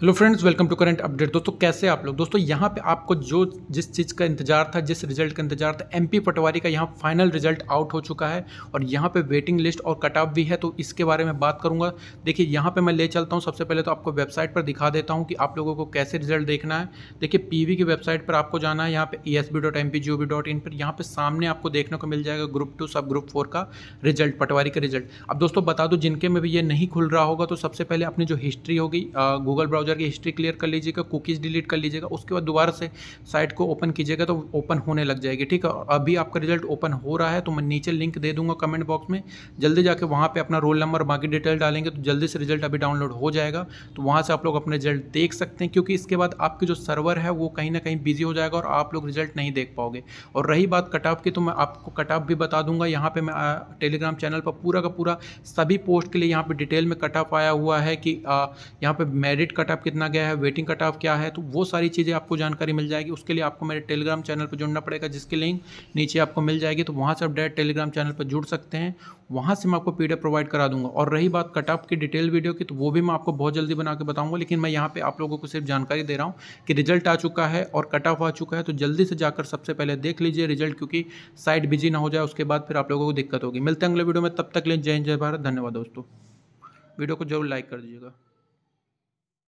hello friends welcome to current update दोस्तों कैसे आप लोग दोस्तों यहाँ पे आपको जो जिस चीज़ का इंतजार था जिस रिजल्ट का इंतजार था एमपी पटवारी का यहाँ फाइनल रिजल्ट आउट हो चुका है और यहाँ पे वेटिंग लिस्ट और कट ऑफ भी है तो इसके बारे में बात करूँगा देखिए यहाँ पे मैं ले चलता हूँ सबसे पहले तो आपको वेबसाइट पर दिखा देता हूँ कि आप लोगों को कैसे रिजल्ट देखना है देखिए पी की वेबसाइट पर आपको जाना है यहाँ पे E S B dot M P G O B dot in पर यहाँ पर सामने आपको देखने को मिल जाएगा ग्रुप टू सब ग्रुप फोर का रिजल्ट पटवारी का रिजल्ट अब दोस्तों बता दो जिनके में भी ये नहीं खुल रहा होगा तो सबसे पहले अपनी जो हिस्ट्री होगी गूगल ब्राउज ब्राउजर की हिस्ट्री क्लियर कर लीजिएगा कुकीज़ डिलीट कर लीजिएगा उसके बाद दोबारा से साइट को ओपन कीजिएगा तो ओपन होने लग जाएगी ठीक है अभी आपका रिजल्ट ओपन हो रहा है तो मैं नीचे लिंक दे दूंगा कमेंट बॉक्स में जल्दी जाके वहाँ पर अपना रोल नंबर बाकी डिटेल डालेंगे तो जल्दी से रिजल्ट अभी डाउनलोड हो जाएगा तो वहाँ से आप लोग अपना रिजल्ट देख सकते हैं क्योंकि इसके बाद आपके जो सर्वर है वो कहीं ना कहीं बिजी हो जाएगा और आप लोग रिजल्ट नहीं देख पाओगे और रही बात कट ऑफ की तो मैं आपको कट ऑफ भी बता दूंगा यहाँ पे मैं टेलीग्राम चैनल पर पूरा का पूरा सभी पोस्ट के लिए यहाँ पे डिटेल में कट ऑफ आया हुआ है कि यहाँ पे मेरिट कट ऑफ कितना गया है वेटिंग कट ऑफ क्या है तो वो सारी चीज़ें आपको जानकारी मिल जाएगी उसके लिए आपको मेरे टेलीग्राम चैनल पर जुड़ना पड़ेगा जिसकी लिंक नीचे आपको मिल जाएगी तो वहाँ से आप डायरेक्ट टेलीग्राम चैनल पर जुड़ सकते हैं वहाँ से मैं आपको पी प्रोवाइड करा दूंगा और रही बात कट ऑफ की डिटेल वीडियो की तो वो भी मैं आपको बहुत जल्दी बना के बताऊँगा लेकिन मैं यहाँ पर आप लोगों को सिर्फ जानकारी दे रहा हूँ कि रिजल्ट आ चुका है और कट ऑफ आ चुका है तो जल्दी से जाकर सबसे पहले देख लीजिए रिजल्ट क्योंकि साइट बिजी ना हो जाए उसके बाद फिर आप लोगों को दिक्कत होगी मिलते हैं अगले वीडियो में तब तक लें जय जय भारत धन्यवाद दोस्तों वीडियो को जरूर लाइक कर दीजिएगा